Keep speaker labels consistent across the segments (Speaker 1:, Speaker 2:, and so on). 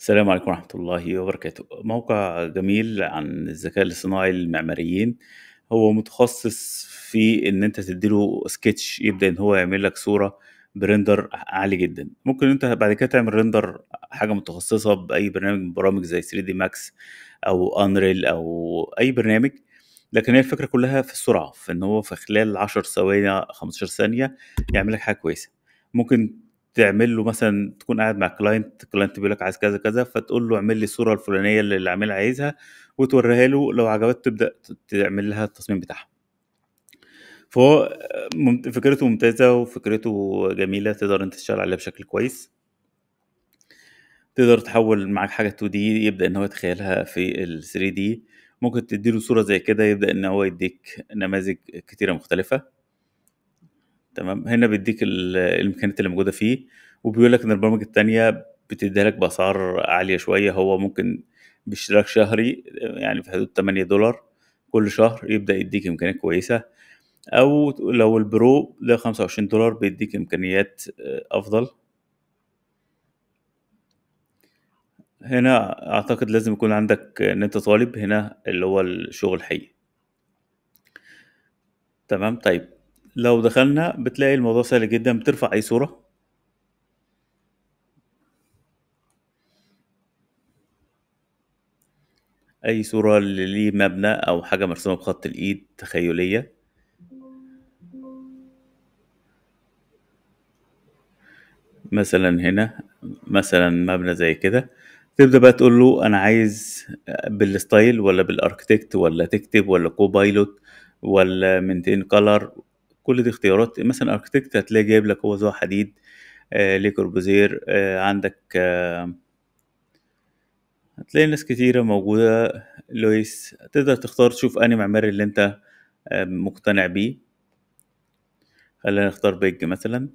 Speaker 1: السلام عليكم ورحمة الله وبركاته موقع جميل عن الذكاء الاصطناعي للمعماريين هو متخصص في ان انت تديله سكتش يبدا ان هو يعمل لك صورة برندر عالي جدا ممكن انت بعد كده تعمل رندر حاجة متخصصة بأي برنامج من برامج زي 3 دي ماكس او انريل او اي برنامج لكن هي الفكرة كلها في السرعة في ان هو في خلال 10 ثواني 15 ثانية يعمل لك حاجة كويسة ممكن تعمل له مثلا تكون قاعد مع كلاينت كلاينت بيقول لك عايز كذا كذا فتقول له اعمل لي الصوره الفلانيه اللي العميل عايزها وتوريها له لو عجبته تبدا تعمل لها التصميم بتاعها فهو فكرته ممتازه وفكرته جميله تقدر انت تشتغل عليها بشكل كويس تقدر تحول معاك حاجه 2 دي يبدا ان هو يتخيلها في ال 3 دي ممكن تديله صوره زي كده يبدا ان هو يديك نماذج كتيره مختلفه تمام هنا بيديك الامكانيات اللي موجوده فيه وبيقول لك ان البرامج الثانيه بتديها لك باسعار عاليه شويه هو ممكن باشتراك شهري يعني في حدود 8 دولار كل شهر يبدا يديك امكانيات كويسه او لو البرو ده 25 دولار بيديك امكانيات آه، افضل هنا اعتقد لازم يكون عندك ان انت طالب هنا اللي هو الشغل الحي تمام طيب لو دخلنا بتلاقي الموضوع سهل جدا بترفع أي صورة أي صورة اللي مبنى أو حاجة مرسومة بخط الإيد تخيلية مثلا هنا مثلا مبنى زي كده تبدأ بقى تقول له أنا عايز بالستايل ولا بالأركتكت ولا تكتب ولا كوبايلوت ولا منتين كلر كل دي اختيارات مثلا اركتكت هتلاقي جايب لك هو زوا حديد آه لي كوربوزير آه عندك آه هتلاقي ناس كتيرة موجودة لويس تقدر تختار تشوف أنهي معماري اللي أنت آه، مقتنع بيه خلينا نختار بيج مثلا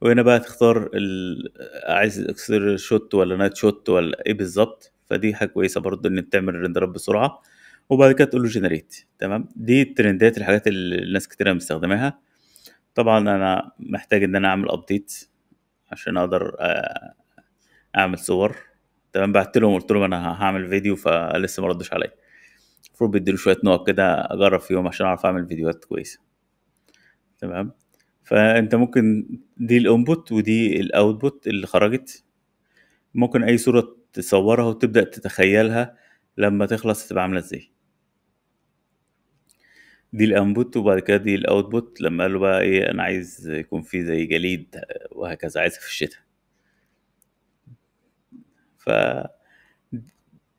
Speaker 1: وهنا بقى تختار ال... آه، عايز اكسر شوت ولا نايت شوت ولا ايه بالظبط فدي حاجه كويسه برضو ان تعمل ريندرات بسرعه وبعد كده تقول له جنريت تمام دي الترندات الحاجات اللي الناس كتير مستخدماها طبعا انا محتاج ان انا اعمل ابديت عشان اقدر آه، اعمل صور تمام بعت لهم قلت لهم انا هعمل فيديو فلسه ما ردوش عليا المفروض بيديله شويه نقط كده اجرب فيهم عشان اعرف اعمل فيديوهات كويسه تمام فانت ممكن دي الانبوت ودي الاوتبوت اللي خرجت ممكن اي صوره تصورها وتبدا تتخيلها لما تخلص هتبقى عامله ازاي دي الانبوت وبعد كده دي الاوتبوت لما قالوا بقى ايه انا عايز يكون في زي جليد وهكذا عايزها في الشتاء ف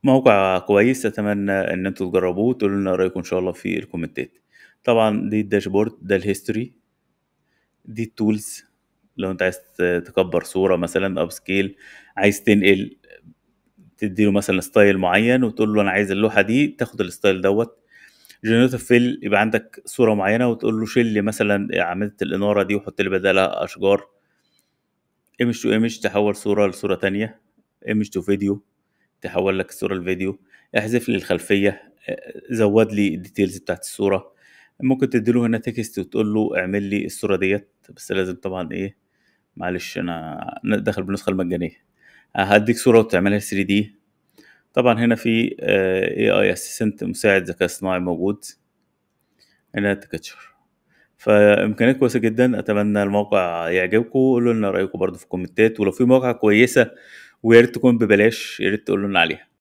Speaker 1: موقع كويس اتمنى ان انتوا تجربوه تقولوا لنا رايكم ان شاء الله في الكومنتات طبعا دي الداشبورد ده الهيستوري دي التولز لو انت عايز تكبر صوره مثلا اب سكيل عايز تنقل تديله مثلا ستايل معين وتقول له انا عايز اللوحه دي تاخد الستايل دوت جنريتور فيل يبقى عندك صوره معينه وتقول له شيل لي مثلا عملت الاناره دي وحط لي بدالها اشجار ايمج تو ايمج تحول صوره لصوره تانية ايمج تو فيديو تحول لك الصوره لفيديو احذف لي الخلفيه زود لي الديتيلز بتاعت الصوره ممكن تديله هنا تكست وتقول له اعمل لي الصوره ديت بس لازم طبعا ايه معلش انا داخل بالنسخه المجانيه هديك صوره وتعملها 3 دي طبعا هنا في اي اي اسيستنت مساعد ذكاء اصطناعي موجود هنا تكتشر فامكانيات كويسه جدا اتمنى الموقع يعجبكم قولوا لنا رايكم برضو في الكومنتات ولو في مواقع كويسه ويا ريت تكون ببلاش يا ريت تقولوا لنا عليها